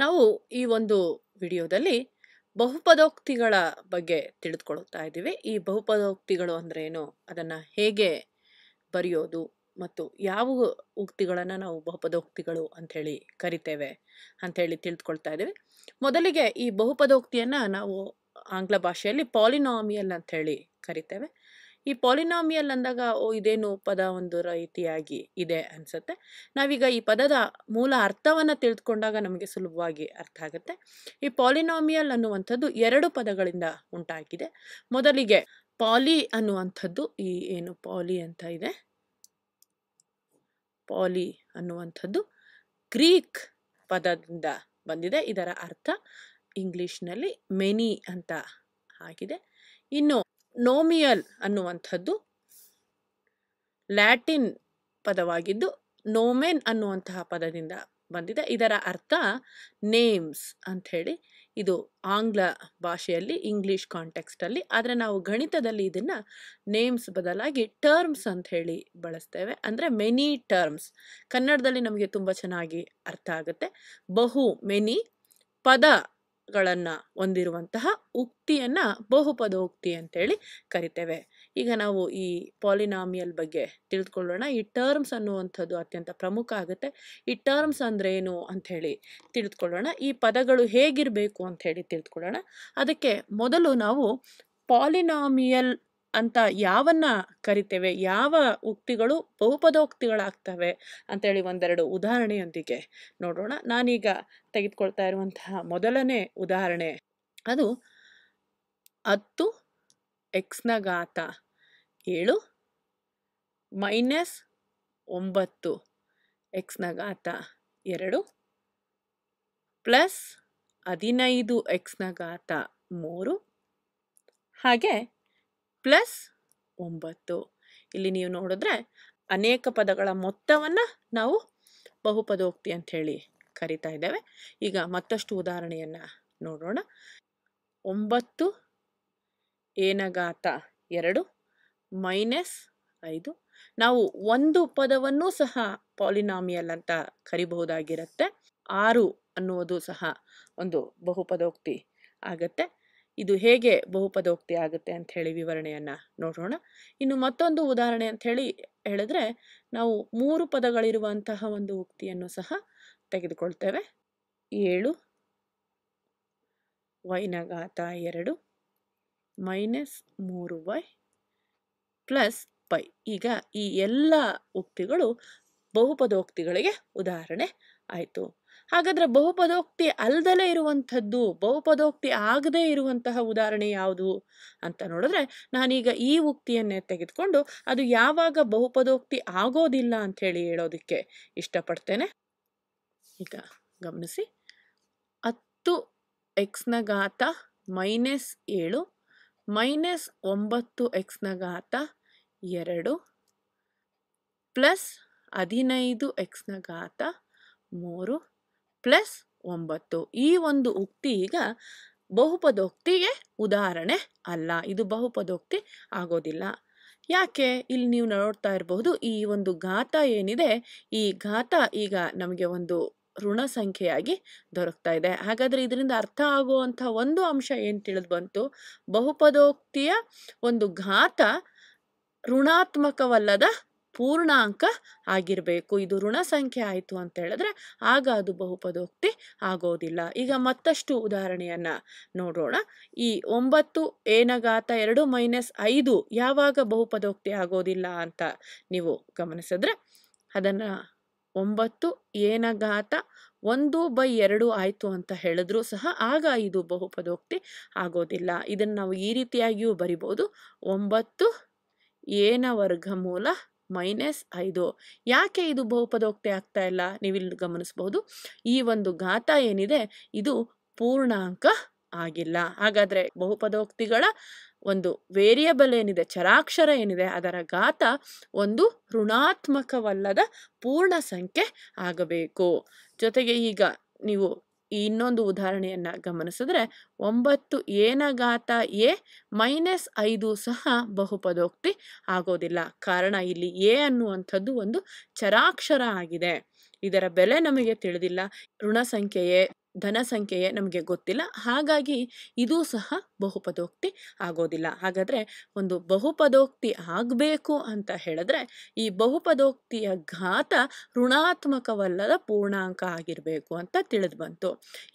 ನಾವು ಈ ಒಂದು ವಿಡಿಯೋದಲ್ಲಿ ಬಹುಪದೋಕ್ತಿಗಳ ಬಗ್ಗೆ ತಿಳಿದುಕೊಳ್ಳುತ್ತಾ ಇದ್ದೀವಿ ಈ ಬಹುಪದೋಕ್ತಿಗಳು ಅಂದರೆ ಏನು ಅದನ್ನು ಹೇಗೆ ಬರೆಯೋದು ಮತ್ತು ಯಾವ ಉಕ್ತಿಗಳನ್ನು ನಾವು ಬಹುಪದೋಕ್ತಿಗಳು ಅಂಥೇಳಿ ಕರಿತೇವೆ ಅಂಥೇಳಿ ತಿಳಿದುಕೊಳ್ತಾ ಇದ್ದೀವಿ ಮೊದಲಿಗೆ ಈ ಬಹುಪದೋಕ್ತಿಯನ್ನು ನಾವು ಆಂಗ್ಲ ಭಾಷೆಯಲ್ಲಿ ಪಾಲಿನಾಮಿಯಲ್ ಅಂಥೇಳಿ ಕರಿತೇವೆ ಈ ಪಾಲಿನಾಮಿಯಲ್ ಅಂದಾಗ ಓ ಇದೇನು ಪದ ಒಂದು ರೀತಿಯಾಗಿ ಇದೆ ಅನಿಸುತ್ತೆ ನಾವೀಗ ಈ ಪದದ ಮೂಲ ಅರ್ಥವನ್ನು ತಿಳಿದುಕೊಂಡಾಗ ನಮಗೆ ಸುಲಭವಾಗಿ ಅರ್ಥ ಆಗುತ್ತೆ ಈ ಪಾಲಿನಾಮಿಯಲ್ ಅನ್ನುವಂಥದ್ದು ಎರಡು ಪದಗಳಿಂದ ಉಂಟಾಗಿದೆ ಮೊದಲಿಗೆ ಪಾಲಿ ಅನ್ನುವಂಥದ್ದು ಈ ಏನು ಪಾಲಿ ಅಂತ ಇದೆ ಪಾಲಿ ಅನ್ನುವಂಥದ್ದು ಗ್ರೀಕ್ ಪದದಿಂದ ಬಂದಿದೆ ಇದರ ಅರ್ಥ ಇಂಗ್ಲಿಷ್ನಲ್ಲಿ ಮೆನಿ ಅಂತ ಆಗಿದೆ ಇನ್ನು ನೋಮಿಯಲ್ ಅನ್ನುವಂಥದ್ದು ಲ್ಯಾಟಿನ್ ಪದವಾಗಿದ್ದು ನೋಮೆನ್ ಅನ್ನುವಂತಹ ಪದದಿಂದ ಬಂದಿದೆ ಇದರ ಅರ್ಥ ನೇಮ್ಸ್ ಅಂತ ಹೇಳಿ ಇದು ಆಂಗ್ಲ ಭಾಷೆಯಲ್ಲಿ ಇಂಗ್ಲೀಷ್ ಕಾಂಟೆಕ್ಸ್ಟಲ್ಲಿ ಆದರೆ ನಾವು ಗಣಿತದಲ್ಲಿ ಇದನ್ನು ನೇಮ್ಸ್ ಬದಲಾಗಿ ಟರ್ಮ್ಸ್ ಅಂತ ಹೇಳಿ ಬಳಸ್ತೇವೆ ಅಂದರೆ ಮೆನಿ ಟರ್ಮ್ಸ್ ಕನ್ನಡದಲ್ಲಿ ನಮಗೆ ತುಂಬ ಚೆನ್ನಾಗಿ ಅರ್ಥ ಆಗುತ್ತೆ ಬಹು ಮೆನಿ ಪದ ಗಳನ್ನು ಹೊಂದಿರುವಂತಹ ಉಕ್ತಿಯನ್ನು ಉಕ್ತಿ ಅಂತೇಳಿ ಕರಿತೇವೆ ಈಗ ನಾವು ಈ ಪಾಲಿನಾಮಿಯಲ್ ಬಗ್ಗೆ ತಿಳಿದುಕೊಳ್ಳೋಣ ಈ ಟರ್ಮ್ಸ್ ಅನ್ನುವಂಥದ್ದು ಅತ್ಯಂತ ಪ್ರಮುಖ ಆಗುತ್ತೆ ಈ ಟರ್ಮ್ಸ್ ಅಂದ್ರೆ ಏನು ಅಂಥೇಳಿ ತಿಳಿದುಕೊಳ್ಳೋಣ ಈ ಪದಗಳು ಹೇಗಿರಬೇಕು ಹೇಳಿ ತಿಳಿದುಕೊಳ್ಳೋಣ ಅದಕ್ಕೆ ಮೊದಲು ನಾವು ಪಾಲಿನಾಮಿಯಲ್ ಅಂತ ಯಾವನ್ನ ಕರಿತೇವೆ ಯಾವ ಉಕ್ತಿಗಳು ಬಹುಪದೋಕ್ತಿಗಳಾಗ್ತವೆ ಅಂತೇಳಿ ಒಂದೆರಡು ಉದಾಹರಣೆಯೊಂದಿಗೆ ನೋಡೋಣ ನಾನೀಗ ತೆಗೆದುಕೊಳ್ತಾ ಇರುವಂತಹ ಮೊದಲನೇ ಉದಾಹರಣೆ ಅದು ಹತ್ತು ಎಕ್ಸ್ನ ಘಾತ ಏಳು ಮೈನಸ್ ಒಂಬತ್ತು ಎಕ್ಸ್ನ ಘಾತ ಎರಡು ಪ್ಲಸ್ ಹದಿನೈದು ಎಕ್ಸ್ನ ಘಾತ ಮೂರು ಹಾಗೆ ಪ್ಲಸ್ ಒಂಬತ್ತು ಇಲ್ಲಿ ನೀವು ನೋಡಿದ್ರೆ ಅನೇಕ ಪದಗಳ ಮೊತ್ತವನ್ನು ನಾವು ಬಹುಪದೋಕ್ತಿ ಅಂತ ಹೇಳಿ ಕರಿತಾ ಇದ್ದೇವೆ ಈಗ ಮತ್ತಷ್ಟು ಉದಾಹರಣೆಯನ್ನು ನೋಡೋಣ ಒಂಬತ್ತು ಏನಗಾತ ಎರಡು ಮೈನಸ್ ಐದು ನಾವು ಒಂದು ಪದವನ್ನು ಸಹ ಪಾಲಿನಾಮಿಯಲ್ ಅಂತ ಕರಿಬಹುದಾಗಿರುತ್ತೆ ಆರು ಅನ್ನುವುದು ಸಹ ಒಂದು ಬಹುಪದೋಕ್ತಿ ಆಗತ್ತೆ ಇದು ಹೇಗೆ ಬಹುಪದೋಕ್ತಿ ಆಗುತ್ತೆ ಅಂತ ಹೇಳಿ ವಿವರಣೆಯನ್ನು ನೋಡೋಣ ಇನ್ನು ಮತ್ತೊಂದು ಉದಾಹರಣೆ ಅಂತ ಹೇಳಿ ಹೇಳಿದ್ರೆ ನಾವು ಮೂರು ಪದಗಳಿರುವಂತಹ ಒಂದು ಉಕ್ತಿಯನ್ನು ಸಹ ತೆಗೆದುಕೊಳ್ತೇವೆ ಏಳು ವೈನಗಾತ ಎರಡು ಮೈನಸ್ ಮೂರು ವೈ ಪ್ಲಸ್ ಪೈ ಈಗ ಈ ಎಲ್ಲ ಉಕ್ತಿಗಳು ಬಹುಪದೋಕ್ತಿಗಳಿಗೆ ಉದಾಹರಣೆ ಆಯಿತು ಹಾಗಾದರೆ ಬಹುಪದೋಕ್ತಿ ಅಲ್ಲದಲೇ ಇರುವಂಥದ್ದು ಬಹುಪದೋಕ್ತಿ ಆಗದೇ ಇರುವಂತಹ ಉದಾಹರಣೆ ಯಾವುದು ಅಂತ ನೋಡಿದ್ರೆ ನಾನೀಗ ಈ ಉಕ್ತಿಯನ್ನೇ ತೆಗೆದುಕೊಂಡು ಅದು ಯಾವಾಗ ಬಹುಪದೋಕ್ತಿ ಆಗೋದಿಲ್ಲ ಅಂತ ಹೇಳಿ ಹೇಳೋದಕ್ಕೆ ಇಷ್ಟಪಡ್ತೇನೆ ಈಗ ಗಮನಿಸಿ ಹತ್ತು ಎಕ್ಸ್ನ ಘಾತ ಮೈನಸ್ ಏಳು ಮೈನಸ್ ಒಂಬತ್ತು ಎಕ್ಸ್ನ ಘಾತ ಎರಡು ಪ್ಲಸ್ ಹದಿನೈದು ಎಕ್ಸ್ನ ಘಾತ ಮೂರು ಪ್ಲಸ್ ಒಂಬತ್ತು ಈ ಒಂದು ಉಕ್ತಿ ಈಗ ಬಹುಪದೋಕ್ತಿಗೆ ಉದಾಹರಣೆ ಅಲ್ಲ ಇದು ಬಹುಪದೋಕ್ತಿ ಆಗೋದಿಲ್ಲ ಯಾಕೆ ಇಲ್ಲಿ ನೀವು ನೋಡ್ತಾ ಇರಬಹುದು ಈ ಒಂದು ಘಾತ ಏನಿದೆ ಈ ಘಾತ ಈಗ ನಮಗೆ ಒಂದು ಋಣ ಸಂಖ್ಯೆಯಾಗಿ ದೊರಕ್ತಾ ಇದೆ ಹಾಗಾದರೆ ಇದರಿಂದ ಅರ್ಥ ಆಗುವಂಥ ಒಂದು ಅಂಶ ಏನು ತಿಳಿದು ಬಂತು ಬಹುಪದೋಕ್ತಿಯ ಒಂದು ಘಾತ ಋಣಾತ್ಮಕವಲ್ಲದ ಪೂರ್ಣಾಂಕ ಆಗಿರಬೇಕು ಇದು ಋಣ ಸಂಖ್ಯೆ ಆಯಿತು ಅಂತ ಹೇಳಿದ್ರೆ ಆಗ ಅದು ಬಹುಪದೋಕ್ತಿ ಆಗೋದಿಲ್ಲ ಈಗ ಮತ್ತಷ್ಟು ಉದಾಹರಣೆಯನ್ನು ನೋಡೋಣ ಈ ಒಂಬತ್ತು ಏನಗಾತ ಎರಡು ಮೈನಸ್ ಐದು ಯಾವಾಗ ಬಹುಪದೋಕ್ತಿ ಆಗೋದಿಲ್ಲ ಅಂತ ನೀವು ಗಮನಿಸಿದ್ರೆ ಅದನ್ನು ಒಂಬತ್ತು ಏನಗಾತ ಒಂದು ಬೈ ಎರಡು ಆಯಿತು ಅಂತ ಹೇಳಿದ್ರೂ ಸಹ ಆಗ ಇದು ಬಹುಪದೋಕ್ತಿ ಆಗೋದಿಲ್ಲ ಇದನ್ನು ನಾವು ಈ ರೀತಿಯಾಗಿಯೂ ಬರಿಬೋದು ಒಂಬತ್ತು ಏನ ವರ್ಗಮೂಲ ಮೈನಸ್ ಐದು ಯಾಕೆ ಇದು ಬಹುಪದೋಕ್ತಿ ಆಗ್ತಾ ಇಲ್ಲ ನೀವಿಲ್ಲಿ ಗಮನಿಸಬಹುದು ಈ ಒಂದು ಘಾತ ಏನಿದೆ ಇದು ಪೂರ್ಣಾಂಕ ಆಗಿಲ್ಲ ಹಾಗಾದರೆ ಬಹುಪದೋಕ್ತಿಗಳ ಒಂದು ವೇರಿಯಬಲ್ ಏನಿದೆ ಚರಾಕ್ಷರ ಏನಿದೆ ಅದರ ಘಾತ ಒಂದು ಋಣಾತ್ಮಕವಲ್ಲದ ಪೂರ್ಣ ಸಂಖ್ಯೆ ಆಗಬೇಕು ಜೊತೆಗೆ ಈಗ ನೀವು ಈ ಇನ್ನೊಂದು ಉದಾಹರಣೆಯನ್ನು ಗಮನಿಸಿದ್ರೆ ಒಂಬತ್ತು ಏನಗಾತ ಎ ಮೈನಸ್ ಐದು ಸಹ ಬಹುಪದೋಕ್ತಿ ಆಗೋದಿಲ್ಲ ಕಾರಣ ಇಲ್ಲಿ ಎ ಅನ್ನುವಂಥದ್ದು ಒಂದು ಚರಾಕ್ಷರ ಆಗಿದೆ ಇದರ ಬೆಲೆ ನಮಗೆ ತಿಳಿದಿಲ್ಲ ಋಣ ಸಂಖ್ಯೆಯೇ ಧನ ಸಂಖ್ಯೆಯೇ ನಮಗೆ ಗೊತ್ತಿಲ್ಲ ಹಾಗಾಗಿ ಇದು ಸಹ ಬಹುಪದೋಕ್ತಿ ಆಗೋದಿಲ್ಲ ಹಾಗಾದರೆ ಒಂದು ಬಹುಪದೋಕ್ತಿ ಆಗಬೇಕು ಅಂತ ಹೇಳಿದ್ರೆ ಈ ಬಹುಪದೋಕ್ತಿಯ ಘಾತ ಋಣಾತ್ಮಕವಲ್ಲದ ಪೂರ್ಣಾಂಕ ಆಗಿರಬೇಕು ಅಂತ ತಿಳಿದು ಬಂತು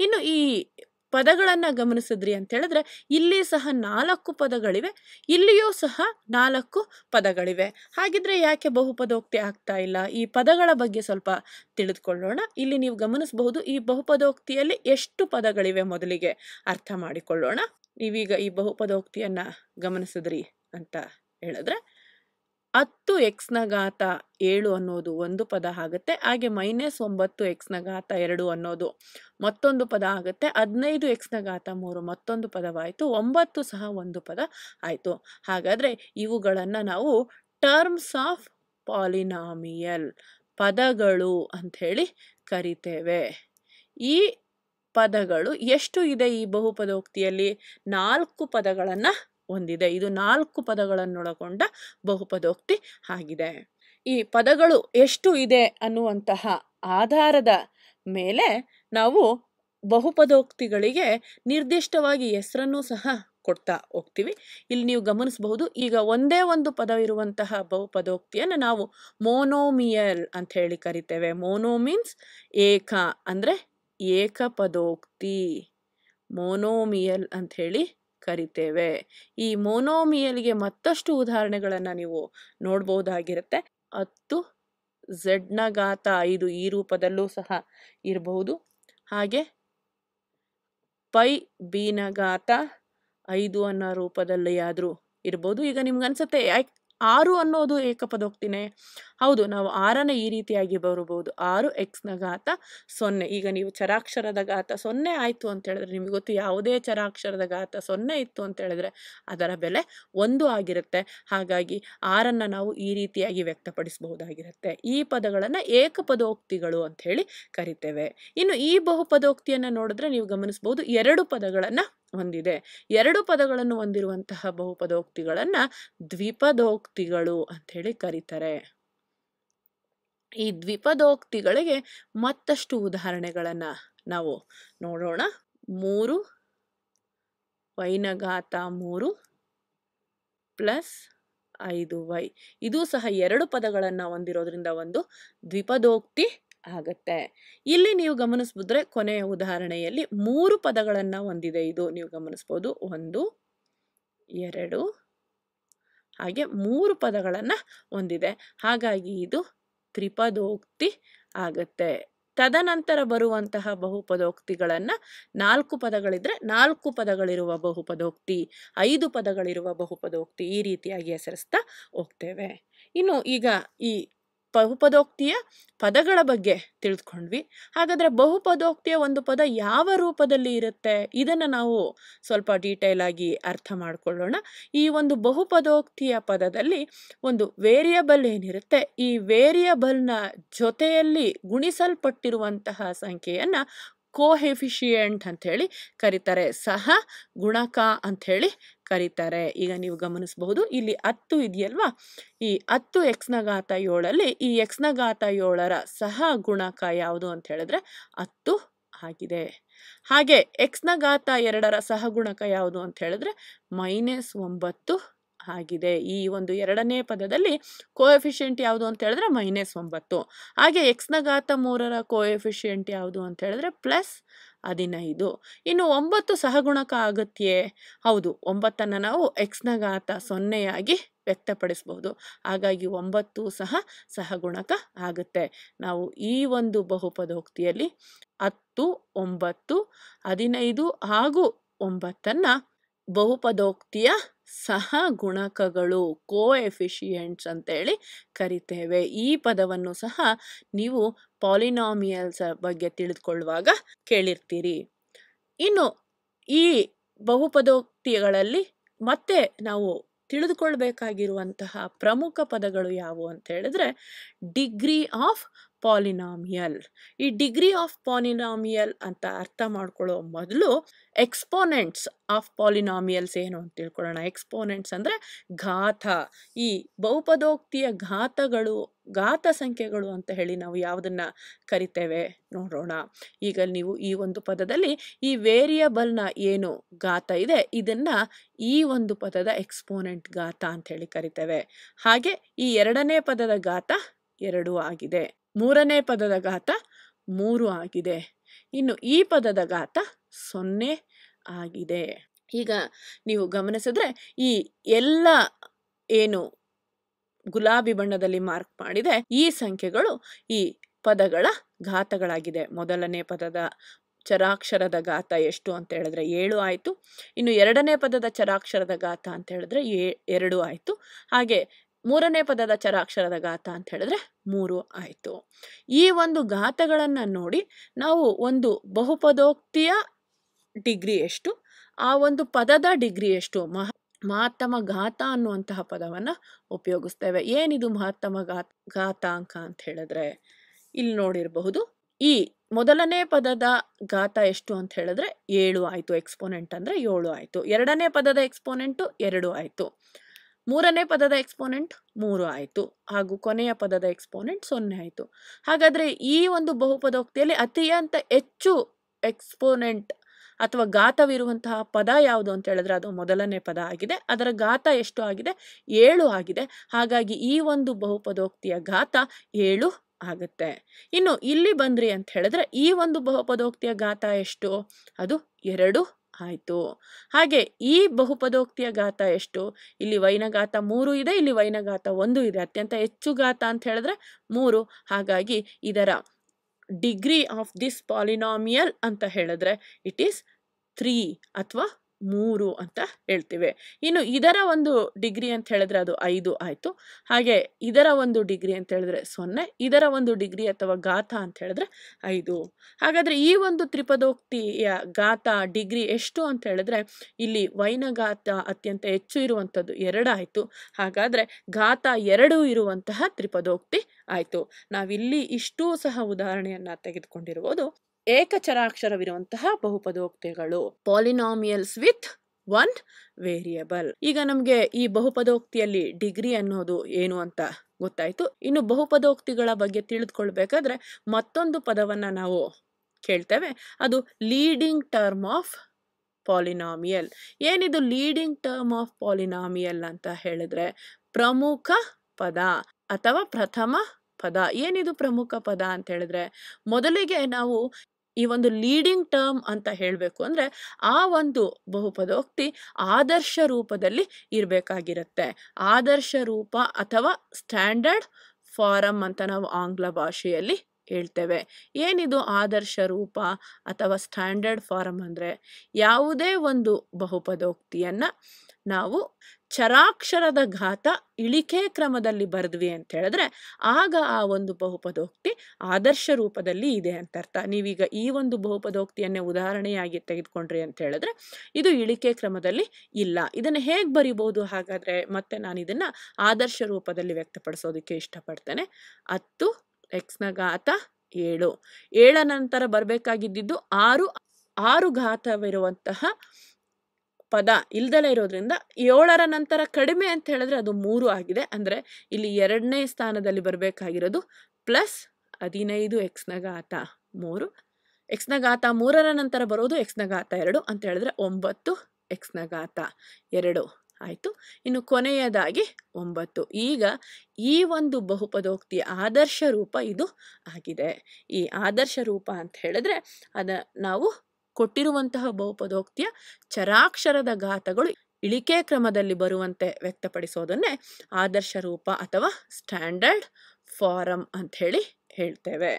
ಇನ್ನು ಈ ಪದಗಳನ್ನು ಗಮನಿಸಿದ್ರಿ ಅಂತ ಹೇಳಿದ್ರೆ ಇಲ್ಲಿ ಸಹ ನಾಲ್ಕು ಪದಗಳಿವೆ ಇಲ್ಲಿಯೂ ಸಹ ನಾಲ್ಕು ಪದಗಳಿವೆ ಹಾಗಿದ್ರೆ ಯಾಕೆ ಬಹುಪದೋಕ್ತಿ ಆಗ್ತಾ ಇಲ್ಲ ಈ ಪದಗಳ ಬಗ್ಗೆ ಸ್ವಲ್ಪ ತಿಳಿದುಕೊಳ್ಳೋಣ ಇಲ್ಲಿ ನೀವು ಗಮನಿಸಬಹುದು ಈ ಬಹುಪದೋಕ್ತಿಯಲ್ಲಿ ಎಷ್ಟು ಪದಗಳಿವೆ ಮೊದಲಿಗೆ ಅರ್ಥ ಮಾಡಿಕೊಳ್ಳೋಣ ನೀವೀಗ ಈ ಬಹುಪದೋಕ್ತಿಯನ್ನು ಗಮನಿಸಿದ್ರಿ ಅಂತ ಹೇಳಿದ್ರೆ ಹತ್ತು ಎಕ್ಸ್ನ ಘಾತ ಏಳು ಅನ್ನೋದು ಒಂದು ಪದ ಆಗುತ್ತೆ ಹಾಗೆ ಮೈನಸ್ ಒಂಬತ್ತು ಎಕ್ಸ್ನ ಘಾತ ಎರಡು ಅನ್ನೋದು ಮತ್ತೊಂದು ಪದ ಆಗುತ್ತೆ ಹದಿನೈದು ಎಕ್ಸ್ನ ಘಾತ ಮೂರು ಮತ್ತೊಂದು ಪದವಾಯಿತು ಒಂಬತ್ತು ಸಹ ಒಂದು ಪದ ಆಯಿತು ಹಾಗಾದರೆ ಇವುಗಳನ್ನು ನಾವು ಟರ್ಮ್ಸ್ ಆಫ್ ಪಾಲಿನಾಮಿಯಲ್ ಪದಗಳು ಅಂಥೇಳಿ ಕರಿತೇವೆ ಈ ಪದಗಳು ಎಷ್ಟು ಇದೆ ಈ ಬಹುಪದೋಕ್ತಿಯಲ್ಲಿ ನಾಲ್ಕು ಪದಗಳನ್ನು ಹೊಂದಿದೆ ಇದು ನಾಲ್ಕು ಪದಗಳನ್ನೊಳಗೊಂಡ ಬಹುಪದೋಕ್ತಿ ಆಗಿದೆ ಈ ಪದಗಳು ಎಷ್ಟು ಇದೆ ಅನ್ನುವಂತಹ ಆಧಾರದ ಮೇಲೆ ನಾವು ಬಹುಪದೋಕ್ತಿಗಳಿಗೆ ನಿರ್ದಿಷ್ಟವಾಗಿ ಹೆಸರನ್ನು ಸಹ ಕೊಡ್ತಾ ಹೋಗ್ತೀವಿ ಇಲ್ಲಿ ನೀವು ಗಮನಿಸಬಹುದು ಈಗ ಒಂದೇ ಒಂದು ಪದವಿರುವಂತಹ ಬಹುಪದೋಕ್ತಿಯನ್ನು ನಾವು ಮೋನೋಮಿಯಲ್ ಅಂತ ಹೇಳಿ ಕರಿತೇವೆ ಮೋನೋ ಮೀನ್ಸ್ ಏಕ ಅಂದರೆ ಏಕಪದೋಕ್ತಿ ಮೋನೋಮಿಯಲ್ ಅಂತ ಹೇಳಿ ಕರಿತೇವೆ ಈ ಮೋನೋಮಿಯಲ್ಗೆ ಮತ್ತಷ್ಟು ಉದಾಹರಣೆಗಳನ್ನು ನೀವು ನೋಡ್ಬೋದಾಗಿರುತ್ತೆ ಹತ್ತು ನ ಘಾತ ಐದು ಈ ರೂಪದಲ್ಲೂ ಸಹ ಇರಬಹುದು ಹಾಗೆ ಪೈ ಬೀನಗಾತ ಘಾತ ಐದು ಅನ್ನೋ ರೂಪದಲ್ಲಿ ಆದರೂ ಇರ್ಬೋದು ಈಗ ನಿಮ್ಗೆ ಅನ್ಸುತ್ತೆ ಆರು ಅನ್ನೋದು ಹೋಗ್ತೀನಿ ಹೌದು ನಾವು ಆರನ್ನು ಈ ರೀತಿಯಾಗಿ ಬರಬಹುದು ಆರು ಎಕ್ಸ್ನ ಘಾತ ಸೊನ್ನೆ ಈಗ ನೀವು ಚರಾಕ್ಷರದ ಘಾತ ಸೊನ್ನೆ ಆಯಿತು ಅಂತ ಹೇಳಿದ್ರೆ ನಿಮಗೆ ಗೊತ್ತು ಯಾವುದೇ ಚರಾಕ್ಷರದ ಘಾತ ಸೊನ್ನೆ ಇತ್ತು ಅಂತ ಹೇಳಿದ್ರೆ ಅದರ ಬೆಲೆ ಒಂದು ಆಗಿರುತ್ತೆ ಹಾಗಾಗಿ ಆರನ್ನು ನಾವು ಈ ರೀತಿಯಾಗಿ ವ್ಯಕ್ತಪಡಿಸಬಹುದಾಗಿರುತ್ತೆ ಈ ಪದಗಳನ್ನು ಏಕಪದೋಕ್ತಿಗಳು ಅಂತ ಹೇಳಿ ಕರಿತೇವೆ ಇನ್ನು ಈ ಬಹುಪದೋಕ್ತಿಯನ್ನು ನೋಡಿದ್ರೆ ನೀವು ಗಮನಿಸಬಹುದು ಎರಡು ಪದಗಳನ್ನು ಹೊಂದಿದೆ ಎರಡು ಪದಗಳನ್ನು ಹೊಂದಿರುವಂತಹ ಬಹುಪದೋಕ್ತಿಗಳನ್ನು ದ್ವಿಪದೋಕ್ತಿಗಳು ಅಂತ ಹೇಳಿ ಕರೀತಾರೆ ಈ ದ್ವಿಪದೋಕ್ತಿಗಳಿಗೆ ಮತ್ತಷ್ಟು ಉದಾಹರಣೆಗಳನ್ನು ನಾವು ನೋಡೋಣ ಮೂರು ವೈನಘಾತ ಮೂರು ಪ್ಲಸ್ ಐದು ವೈ ಇದು ಸಹ ಎರಡು ಪದಗಳನ್ನು ಹೊಂದಿರೋದ್ರಿಂದ ಒಂದು ದ್ವಿಪದೋಕ್ತಿ ಆಗತ್ತೆ ಇಲ್ಲಿ ನೀವು ಗಮನಿಸ್ಬಿದ್ರೆ ಕೊನೆಯ ಉದಾಹರಣೆಯಲ್ಲಿ ಮೂರು ಪದಗಳನ್ನು ಹೊಂದಿದೆ ಇದು ನೀವು ಗಮನಿಸ್ಬೋದು ಒಂದು ಎರಡು ಹಾಗೆ ಮೂರು ಪದಗಳನ್ನು ಹೊಂದಿದೆ ಹಾಗಾಗಿ ಇದು ತ್ರಿಪದೋಕ್ತಿ ಆಗುತ್ತೆ ತದನಂತರ ಬರುವಂತಹ ಬಹುಪದೋಕ್ತಿಗಳನ್ನು ನಾಲ್ಕು ಪದಗಳಿದ್ರೆ ನಾಲ್ಕು ಪದಗಳಿರುವ ಬಹುಪದೋಕ್ತಿ ಐದು ಪದಗಳಿರುವ ಬಹುಪದೋಕ್ತಿ ಈ ರೀತಿಯಾಗಿ ಹೆಸರಿಸ್ತಾ ಹೋಗ್ತೇವೆ ಇನ್ನು ಈಗ ಈ ಬಹುಪದೋಕ್ತಿಯ ಪದಗಳ ಬಗ್ಗೆ ತಿಳಿದುಕೊಂಡ್ವಿ ಹಾಗಾದರೆ ಬಹುಪದೋಕ್ತಿಯ ಒಂದು ಪದ ಯಾವ ರೂಪದಲ್ಲಿ ಇರುತ್ತೆ ಇದನ್ನು ನಾವು ಸ್ವಲ್ಪ ಡೀಟೇಲ್ ಆಗಿ ಅರ್ಥ ಮಾಡಿಕೊಳ್ಳೋಣ ಈ ಒಂದು ಬಹುಪದೋಕ್ತಿಯ ಪದದಲ್ಲಿ ಒಂದು ವೇರಿಯಬಲ್ ಏನಿರುತ್ತೆ ಈ ವೇರಿಯಬಲ್ನ ಜೊತೆಯಲ್ಲಿ ಗುಣಿಸಲ್ಪಟ್ಟಿರುವಂತಹ ಸಂಖ್ಯೆಯನ್ನು ಕೋಹೆಫಿಷಿಯೆಂಟ್ ಅಂಥೇಳಿ ಕರೀತಾರೆ ಸಹ ಗುಣಕ ಅಂಥೇಳಿ ಕರೀತಾರೆ ಈಗ ನೀವು ಗಮನಿಸಬಹುದು ಇಲ್ಲಿ ಹತ್ತು ಇದೆಯಲ್ವಾ ಈ ಹತ್ತು ಎಕ್ಸ್ನ ಘಾತ ಏಳಲ್ಲಿ ಈ ಎಕ್ಸ್ನ ಘಾತ ಏಳರ ಸಹ ಗುಣಕ ಯಾವುದು ಅಂತ ಹೇಳಿದ್ರೆ ಹತ್ತು ಆಗಿದೆ ಹಾಗೆ ಎಕ್ಸ್ನ ಘಾತ ಎರಡರ ಸಹಗುಣಕ ಯಾವುದು ಅಂತ ಹೇಳಿದ್ರೆ ಮೈನಸ್ ಒಂಬತ್ತು ಆಗಿದೆ ಈ ಒಂದು ಎರಡನೇ ಪದದಲ್ಲಿ ಕೋಎಫಿಷಿಯೆಂಟ್ ಯಾವುದು ಅಂತ ಹೇಳಿದ್ರೆ ಮೈನಸ್ ಒಂಬತ್ತು ಹಾಗೆ ಎಕ್ಸ್ನ ಘಾತ ಮೂರರ ಕೋಎಫಿಷಿಯೆಂಟ್ ಯಾವುದು ಅಂತ ಹೇಳಿದ್ರೆ ಪ್ಲಸ್ ಹದಿನೈದು ಇನ್ನು ಒಂಬತ್ತು ಸಹಗುಣಕ ಆಗತ್ಯೆ ಹೌದು ಒಂಬತ್ತನ್ನು ನಾವು ಎಕ್ಸ್ನ ಘಾತ ಸೊನ್ನೆಯಾಗಿ ವ್ಯಕ್ತಪಡಿಸಬಹುದು ಹಾಗಾಗಿ ಒಂಬತ್ತು ಸಹ ಸಹಗುಣಕ ಆಗುತ್ತೆ ನಾವು ಈ ಒಂದು ಬಹುಪದೋಕ್ತಿಯಲ್ಲಿ ಹತ್ತು ಒಂಬತ್ತು ಹದಿನೈದು ಹಾಗೂ ಒಂಬತ್ತನ್ನು ಬಹುಪದೋಕ್ತಿಯ ಸಹ ಗುಣಕಗಳು ಕೋಎಫಿಷಿಯೆಂಟ್ಸ್ ಅಂತೇಳಿ ಕರಿತೇವೆ ಈ ಪದವನ್ನು ಸಹ ನೀವು ಪಾಲಿನಾಮಿಯಲ್ಸ್ ಬಗ್ಗೆ ತಿಳಿದುಕೊಳ್ಳುವಾಗ ಕೇಳಿರ್ತೀರಿ ಇನ್ನು ಈ ಬಹುಪದೋಕ್ತಿಗಳಲ್ಲಿ ಮತ್ತೆ ನಾವು ತಿಳಿದುಕೊಳ್ಬೇಕಾಗಿರುವಂತಹ ಪ್ರಮುಖ ಪದಗಳು ಯಾವುವು ಅಂತ ಹೇಳಿದ್ರೆ ಡಿಗ್ರಿ ಆಫ್ ಪಾಲಿನಾಮಿಯಲ್ ಈ ಡಿಗ್ರಿ ಆಫ್ ಪಾಲಿನಾಮಿಯಲ್ ಅಂತ ಅರ್ಥ ಮಾಡ್ಕೊಳ್ಳೋ ಮೊದಲು ಎಕ್ಸ್ಪೋನೆಂಟ್ಸ್ ಆಫ್ ಪಾಲಿನಾಮಿಯಲ್ಸ್ ಏನು ಅಂತ ತಿಳ್ಕೊಳ್ಳೋಣ ಎಕ್ಸ್ಪೋನೆಂಟ್ಸ್ ಅಂದರೆ ಘಾತ ಈ ಬಹುಪದೋಕ್ತಿಯ ಘಾತಗಳು ಘಾತ ಸಂಖ್ಯೆಗಳು ಅಂತ ಹೇಳಿ ನಾವು ಯಾವುದನ್ನು ಕರಿತೇವೆ ನೋಡೋಣ ಈಗ ನೀವು ಈ ಒಂದು ಪದದಲ್ಲಿ ಈ ವೇರಿಯಬಲ್ನ ಏನು ಘಾತ ಇದೆ ಇದನ್ನು ಈ ಒಂದು ಪದದ ಎಕ್ಸ್ಪೋನೆಂಟ್ ಘಾತ ಅಂತ ಹೇಳಿ ಕರಿತೇವೆ ಹಾಗೆ ಈ ಎರಡನೇ ಪದದ ಘಾತ ಎರಡು ಆಗಿದೆ ಮೂರನೇ ಪದದ ಘಾತ ಮೂರು ಆಗಿದೆ ಇನ್ನು ಈ ಪದದ ಘಾತ ಸೊನ್ನೆ ಆಗಿದೆ ಈಗ ನೀವು ಗಮನಿಸಿದ್ರೆ ಈ ಎಲ್ಲ ಏನು ಗುಲಾಬಿ ಬಣ್ಣದಲ್ಲಿ ಮಾರ್ಕ್ ಮಾಡಿದೆ ಈ ಸಂಖ್ಯೆಗಳು ಈ ಪದಗಳ ಘಾತಗಳಾಗಿದೆ ಮೊದಲನೇ ಪದದ ಚರಾಕ್ಷರದ ಘಾತ ಎಷ್ಟು ಅಂತ ಹೇಳಿದ್ರೆ ಏಳು ಆಯಿತು ಇನ್ನು ಎರಡನೇ ಪದದ ಚರಾಕ್ಷರದ ಘಾತ ಅಂತ ಹೇಳಿದ್ರೆ ಎ ಎರಡು ಆಯಿತು ಹಾಗೆ ಮೂರನೇ ಪದದ ಚರಾಕ್ಷರದ ಗಾತ ಅಂತ ಹೇಳಿದ್ರೆ ಮೂರು ಆಯಿತು ಈ ಒಂದು ಘಾತಗಳನ್ನು ನೋಡಿ ನಾವು ಒಂದು ಬಹುಪದೋಕ್ತಿಯ ಡಿಗ್ರಿ ಎಷ್ಟು ಆ ಒಂದು ಪದದ ಡಿಗ್ರಿ ಎಷ್ಟು ಮಹ ಮಹತ್ತಮ ಘಾತ ಅನ್ನುವಂತಹ ಪದವನ್ನು ಉಪಯೋಗಿಸ್ತೇವೆ ಏನಿದು ಮಹತ್ತಮ ಘಾತ ಘಾತಾಂಕ ಅಂತ ಹೇಳಿದ್ರೆ ಇಲ್ಲಿ ನೋಡಿರಬಹುದು ಈ ಮೊದಲನೇ ಪದದ ಘಾತ ಎಷ್ಟು ಅಂತ ಹೇಳಿದ್ರೆ ಏಳು ಆಯಿತು ಎಕ್ಸ್ಪೋನೆಂಟ್ ಅಂದರೆ ಏಳು ಆಯಿತು ಎರಡನೇ ಪದದ ಎಕ್ಸ್ಪೋನೆಂಟು ಎರಡು ಆಯಿತು ಮೂರನೇ ಪದದ ಎಕ್ಸ್ಪೋನೆಂಟ್ ಮೂರು ಆಯಿತು ಹಾಗೂ ಕೊನೆಯ ಪದದ ಎಕ್ಸ್ಪೋನೆಂಟ್ ಸೊನ್ನೆ ಆಯಿತು ಹಾಗಾದರೆ ಈ ಒಂದು ಬಹುಪದೋಕ್ತಿಯಲ್ಲಿ ಅತಿಯಂತ ಹೆಚ್ಚು ಎಕ್ಸ್ಪೋನೆಂಟ್ ಅಥವಾ ಘಾತವಿರುವಂತಹ ಪದ ಯಾವುದು ಅಂತ ಹೇಳಿದ್ರೆ ಅದು ಮೊದಲನೇ ಪದ ಆಗಿದೆ ಅದರ ಘಾತ ಎಷ್ಟು ಆಗಿದೆ ಏಳು ಆಗಿದೆ ಹಾಗಾಗಿ ಈ ಒಂದು ಬಹುಪದೋಕ್ತಿಯ ಘಾತ ಏಳು ಆಗುತ್ತೆ ಇನ್ನು ಇಲ್ಲಿ ಬಂದ್ರಿ ಅಂತ ಹೇಳಿದ್ರೆ ಈ ಒಂದು ಬಹುಪದೋಕ್ತಿಯ ಘಾತ ಎಷ್ಟು ಅದು ಎರಡು ಆಯಿತು ಹಾಗೆ ಈ ಬಹುಪದೋಕ್ತಿಯ ಗಾತ ಎಷ್ಟು ಇಲ್ಲಿ ವೈನಗಾತ ಮೂರು ಇದೆ ಇಲ್ಲಿ ವೈನಗಾತ ಒಂದು ಇದೆ ಅತ್ಯಂತ ಹೆಚ್ಚು ಗಾತ ಅಂತ ಹೇಳಿದ್ರೆ ಮೂರು ಹಾಗಾಗಿ ಇದರ ಡಿಗ್ರಿ ಆಫ್ ದಿಸ್ ಪಾಲಿನಾಮಿಯಲ್ ಅಂತ ಹೇಳಿದ್ರೆ ಇಟ್ ಈಸ್ ತ್ರೀ ಅಥವಾ ಮೂರು ಅಂತ ಹೇಳ್ತೀವಿ ಇನ್ನು ಇದರ ಒಂದು ಡಿಗ್ರಿ ಅಂತ ಹೇಳಿದ್ರೆ ಅದು ಐದು ಆಯಿತು ಹಾಗೆ ಇದರ ಒಂದು ಡಿಗ್ರಿ ಅಂತ ಹೇಳಿದ್ರೆ ಸೊನ್ನೆ ಇದರ ಒಂದು ಡಿಗ್ರಿ ಅಥವಾ ಗಾತ ಅಂತ ಹೇಳಿದ್ರೆ ಐದು ಹಾಗಾದರೆ ಈ ಒಂದು ತ್ರಿಪದೋಕ್ತಿಯ ಗಾತ ಡಿಗ್ರಿ ಎಷ್ಟು ಅಂತ ಹೇಳಿದ್ರೆ ಇಲ್ಲಿ ವೈನ ಗಾತ ಅತ್ಯಂತ ಹೆಚ್ಚು ಇರುವಂಥದ್ದು ಎರಡಾಯಿತು ಹಾಗಾದರೆ ಘಾತ ಎರಡು ಇರುವಂತಹ ತ್ರಿಪದೋಕ್ತಿ ಆಯಿತು ನಾವಿಲ್ಲಿ ಇಷ್ಟೂ ಸಹ ಉದಾಹರಣೆಯನ್ನು ತೆಗೆದುಕೊಂಡಿರುವುದು ಏಕಚರಾಕ್ಷರವಿರುವಂತಹ ಬಹುಪದೋಕ್ತಿಗಳು ಪಾಲಿನಾಮಿಯಲ್ಸ್ ವಿತ್ ಒನ್ ವೇರಿಯಬಲ್ ಈಗ ನಮಗೆ ಈ ಬಹುಪದೋಕ್ತಿಯಲ್ಲಿ ಡಿಗ್ರಿ ಅನ್ನೋದು ಏನು ಅಂತ ಗೊತ್ತಾಯಿತು ಇನ್ನು ಬಹುಪದೋಕ್ತಿಗಳ ಬಗ್ಗೆ ತಿಳಿದುಕೊಳ್ಬೇಕಾದ್ರೆ ಮತ್ತೊಂದು ಪದವನ್ನ ನಾವು ಕೇಳ್ತೇವೆ ಅದು ಲೀಡಿಂಗ್ ಟರ್ಮ್ ಆಫ್ ಪಾಲಿನಾಮಿಯಲ್ ಏನಿದು ಲೀಡಿಂಗ್ ಟರ್ಮ್ ಆಫ್ ಪಾಲಿನಾಮಿಯಲ್ ಅಂತ ಹೇಳಿದ್ರೆ ಪ್ರಮುಖ ಪದ ಅಥವಾ ಪ್ರಥಮ ಪದ ಏನಿದು ಪ್ರಮುಖ ಪದ ಅಂತ ಹೇಳಿದ್ರೆ ಮೊದಲಿಗೆ ನಾವು ಈ ಒಂದು ಲೀಡಿಂಗ್ ಟರ್ಮ್ ಅಂತ ಹೇಳಬೇಕು ಅಂದರೆ ಆ ಒಂದು ಬಹುಪದೋಕ್ತಿ ಆದರ್ಶ ರೂಪದಲ್ಲಿ ಇರಬೇಕಾಗಿರುತ್ತೆ ಆದರ್ಶ ರೂಪ ಅಥವಾ ಸ್ಟ್ಯಾಂಡರ್ಡ್ ಫಾರಮ್ ಅಂತ ನಾವು ಆಂಗ್ಲ ಭಾಷೆಯಲ್ಲಿ ಹೇಳ್ತೇವೆ ಏನಿದು ಆದರ್ಶ ರೂಪ ಅಥವಾ ಸ್ಟ್ಯಾಂಡರ್ಡ್ ಫಾರಮ್ ಅಂದರೆ ಯಾವುದೇ ಒಂದು ಬಹುಪದೋಕ್ತಿಯನ್ನು ನಾವು ಚರಾಕ್ಷರದ ಘಾತ ಇಳಿಕೆ ಕ್ರಮದಲ್ಲಿ ಬರೆದ್ವಿ ಅಂತ ಹೇಳಿದ್ರೆ ಆಗ ಆ ಒಂದು ಬಹುಪದೋಕ್ತಿ ಆದರ್ಶ ರೂಪದಲ್ಲಿ ಇದೆ ಅಂತ ಅರ್ಥ ನೀವೀಗ ಈ ಒಂದು ಬಹುಪದೋಕ್ತಿಯನ್ನೇ ಉದಾಹರಣೆಯಾಗಿ ತೆಗೆದುಕೊಂಡ್ರಿ ಅಂತ ಹೇಳಿದ್ರೆ ಇದು ಇಳಿಕೆ ಕ್ರಮದಲ್ಲಿ ಇಲ್ಲ ಇದನ್ನು ಹೇಗೆ ಬರಿಬೋದು ಹಾಗಾದರೆ ಮತ್ತೆ ನಾನು ಇದನ್ನು ಆದರ್ಶ ರೂಪದಲ್ಲಿ ವ್ಯಕ್ತಪಡಿಸೋದಕ್ಕೆ ಇಷ್ಟಪಡ್ತೇನೆ ಹತ್ತು ಎಕ್ಸ್ನ ಘಾತ ಏಳು ಏಳ ನಂತರ ಬರಬೇಕಾಗಿದ್ದು ಆರು ಆರು ಘಾತವಿರುವಂತಹ ಪದ ಇಲ್ದಲೇ ಇರೋದ್ರಿಂದ ಏಳರ ನಂತರ ಕಡಿಮೆ ಅಂತ ಹೇಳಿದ್ರೆ ಅದು ಮೂರು ಆಗಿದೆ ಅಂದರೆ ಇಲ್ಲಿ ಎರಡನೇ ಸ್ಥಾನದಲ್ಲಿ ಬರಬೇಕಾಗಿರೋದು ಪ್ಲಸ್ ಹದಿನೈದು ಎಕ್ಸ್ನ ಘಾತ ಮೂರು ಎಕ್ಸ್ನ ಘಾತ ಮೂರರ ನಂತರ ಬರೋದು ಎಕ್ಸ್ನ ಘಾತ ಎರಡು ಅಂತ ಹೇಳಿದ್ರೆ ಒಂಬತ್ತು ಎಕ್ಸ್ನ ಘಾತ ಎರಡು ಆಯಿತು ಇನ್ನು ಕೊನೆಯದಾಗಿ ಒಂಬತ್ತು ಈಗ ಈ ಒಂದು ಬಹುಪದೋಕ್ತಿಯ ಆದರ್ಶ ರೂಪ ಇದು ಆಗಿದೆ ಈ ಆದರ್ಶ ರೂಪ ಅಂತ ಹೇಳಿದ್ರೆ ಅದ ನಾವು ಕೊಟ್ಟಿರುವಂತಹ ಬಹುಪದೋಕ್ತಿಯ ಚರಾಕ್ಷರದ ಗಾತಗಳು ಇಳಿಕೆ ಕ್ರಮದಲ್ಲಿ ಬರುವಂತೆ ವ್ಯಕ್ತಪಡಿಸೋದನ್ನೇ ಆದರ್ಶ ರೂಪ ಅಥವಾ ಸ್ಟ್ಯಾಂಡರ್ಡ್ ಅಂತ ಹೇಳಿ ಹೇಳ್ತೇವೆ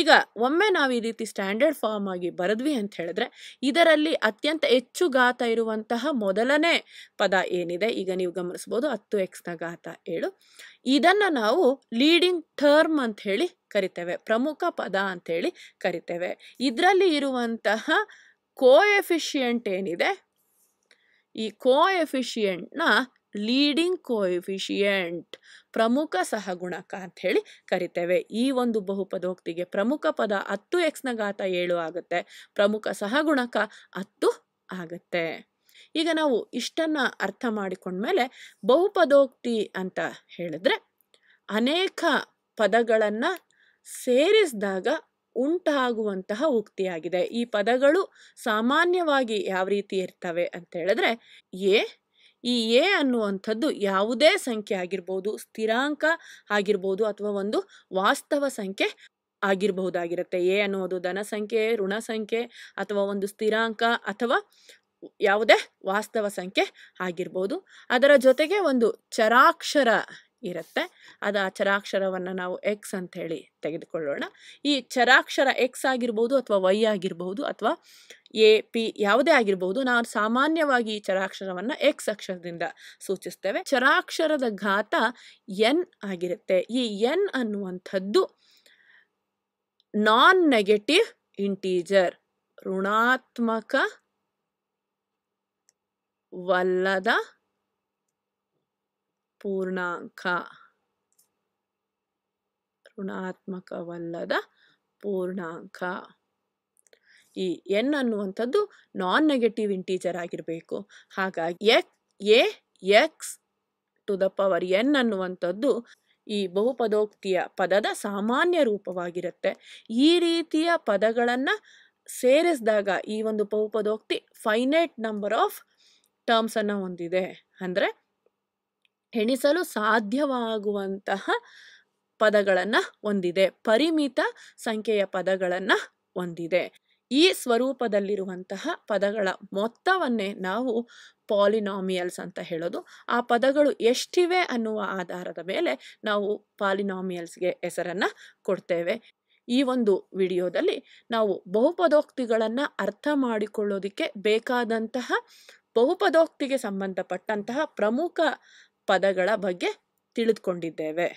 ಈಗ ಒಮ್ಮೆ ನಾವು ಈ ರೀತಿ ಸ್ಟ್ಯಾಂಡರ್ಡ್ ಫಾರ್ಮ್ ಆಗಿ ಬರೆದ್ವಿ ಅಂತ ಹೇಳಿದ್ರೆ ಇದರಲ್ಲಿ ಅತ್ಯಂತ ಹೆಚ್ಚು ಘಾತ ಇರುವಂತಹ ಮೊದಲನೇ ಪದ ಏನಿದೆ ಈಗ ನೀವು ಗಮನಿಸ್ಬೋದು ಹತ್ತು ಎಕ್ಸ್ನ ಘಾತ ಏಳು ಇದನ್ನು ನಾವು ಲೀಡಿಂಗ್ ಟರ್ಮ್ ಅಂತ ಹೇಳಿ ಕರಿತೇವೆ ಪ್ರಮುಖ ಪದ ಅಂಥೇಳಿ ಕರಿತೇವೆ ಇದರಲ್ಲಿ ಇರುವಂತಹ ಕೋಎಫಿಷಿಯೆಂಟ್ ಏನಿದೆ ಈ ಎಫಿಷಿಯಂಟ್ನ ಲೀಡಿಂಗ್ ಎಫಿಷಿಯಂಟ್ ಪ್ರಮುಖ ಸಹಗುಣಕ ಅಂತ ಹೇಳಿ ಕರಿತೇವೆ ಈ ಒಂದು ಬಹುಪದೋಕ್ತಿಗೆ ಪ್ರಮುಖ ಪದ ಹತ್ತು ಎಕ್ಸ್ನ ಘಾತ ಏಳು ಆಗುತ್ತೆ ಪ್ರಮುಖ ಸಹಗುಣಕ ಹತ್ತು ಆಗುತ್ತೆ ಈಗ ನಾವು ಇಷ್ಟನ್ನ ಅರ್ಥ ಮಾಡಿಕೊಂಡ್ಮೇಲೆ ಬಹುಪದೋಕ್ತಿ ಅಂತ ಹೇಳಿದ್ರೆ ಅನೇಕ ಪದಗಳನ್ನು ಸೇರಿಸಿದಾಗ ಉಂಟಾಗುವಂತಹ ಉಕ್ತಿಯಾಗಿದೆ ಈ ಪದಗಳು ಸಾಮಾನ್ಯವಾಗಿ ಯಾವ ರೀತಿ ಇರ್ತವೆ ಅಂತ ಹೇಳಿದ್ರೆ ಎ ಈ ಎ ಅನ್ನುವಂಥದ್ದು ಯಾವುದೇ ಸಂಖ್ಯೆ ಆಗಿರ್ಬೋದು ಸ್ಥಿರಾಂಕ ಆಗಿರ್ಬೋದು ಅಥವಾ ಒಂದು ವಾಸ್ತವ ಸಂಖ್ಯೆ ಆಗಿರಬಹುದಾಗಿರುತ್ತೆ ಎ ಅನ್ನುವುದು ಧನ ಸಂಖ್ಯೆ ಋಣ ಸಂಖ್ಯೆ ಅಥವಾ ಒಂದು ಸ್ಥಿರಾಂಕ ಅಥವಾ ಯಾವುದೇ ವಾಸ್ತವ ಸಂಖ್ಯೆ ಆಗಿರ್ಬೋದು ಅದರ ಜೊತೆಗೆ ಒಂದು ಚರಾಕ್ಷರ ಇರುತ್ತೆ ಅದು ಆ ಚರಾಕ್ಷರವನ್ನು ನಾವು ಎಕ್ಸ್ ಅಂತ ಹೇಳಿ ತೆಗೆದುಕೊಳ್ಳೋಣ ಈ ಚರಾಕ್ಷರ ಎಕ್ಸ್ ಆಗಿರ್ಬೋದು ಅಥವಾ ವೈ ಆಗಿರಬಹುದು ಅಥವಾ ಎ ಪಿ ಯಾವುದೇ ಆಗಿರಬಹುದು ನಾವು ಸಾಮಾನ್ಯವಾಗಿ ಈ ಚರಾಕ್ಷರವನ್ನು ಎಕ್ಸ್ ಅಕ್ಷರದಿಂದ ಸೂಚಿಸ್ತೇವೆ ಚರಾಕ್ಷರದ ಘಾತ ಎನ್ ಆಗಿರುತ್ತೆ ಈ ಎನ್ ಅನ್ನುವಂಥದ್ದು ನಾನ್ ನೆಗೆಟಿವ್ ಇಂಟೀಜರ್ ಋಣಾತ್ಮಕ ವಲ್ಲದ ಪೂರ್ಣಾಂಕ ಋಣಾತ್ಮಕವಲ್ಲದ ಪೂರ್ಣಾಂಕ ಈ ಎನ್ ಅನ್ನುವಂಥದ್ದು ನಾನ್ ನೆಗೆಟಿವ್ ಇಂಟೀಜರ್ ಆಗಿರಬೇಕು ಹಾಗಾಗಿ ಎಕ್ a x to the power n ಅನ್ನುವಂಥದ್ದು ಈ ಬಹುಪದೋಕ್ತಿಯ ಪದದ ಸಾಮಾನ್ಯ ರೂಪವಾಗಿರುತ್ತೆ ಈ ರೀತಿಯ ಪದಗಳನ್ನು ಸೇರಿಸಿದಾಗ ಈ ಒಂದು ಬಹುಪದೋಕ್ತಿ ಫೈನೈಟ್ ನಂಬರ್ ಆಫ್ ಟರ್ಮ್ಸನ್ನು ಹೊಂದಿದೆ ಅಂದರೆ ಎಣಿಸಲು ಸಾಧ್ಯವಾಗುವಂತಹ ಪದಗಳನ್ನು ಹೊಂದಿದೆ ಪರಿಮಿತ ಸಂಖ್ಯೆಯ ಪದಗಳನ್ನು ಹೊಂದಿದೆ ಈ ಸ್ವರೂಪದಲ್ಲಿರುವಂತಹ ಪದಗಳ ಮೊತ್ತವನ್ನೇ ನಾವು ಪಾಲಿನಾಮಿಯಲ್ಸ್ ಅಂತ ಹೇಳೋದು ಆ ಪದಗಳು ಎಷ್ಟಿವೆ ಅನ್ನುವ ಆಧಾರದ ಮೇಲೆ ನಾವು ಪಾಲಿನಾಮಿಯಲ್ಸ್ಗೆ ಹೆಸರನ್ನು ಕೊಡ್ತೇವೆ ಈ ಒಂದು ವಿಡಿಯೋದಲ್ಲಿ ನಾವು ಬಹುಪದೋಕ್ತಿಗಳನ್ನು ಅರ್ಥ ಮಾಡಿಕೊಳ್ಳೋದಕ್ಕೆ ಬೇಕಾದಂತಹ ಬಹುಪದೋಕ್ತಿಗೆ ಸಂಬಂಧಪಟ್ಟಂತಹ ಪ್ರಮುಖ ಪದಗಳ ಬಗ್ಗೆ ತಿಳಿದುಕೊಂಡಿದ್ದೇವೆ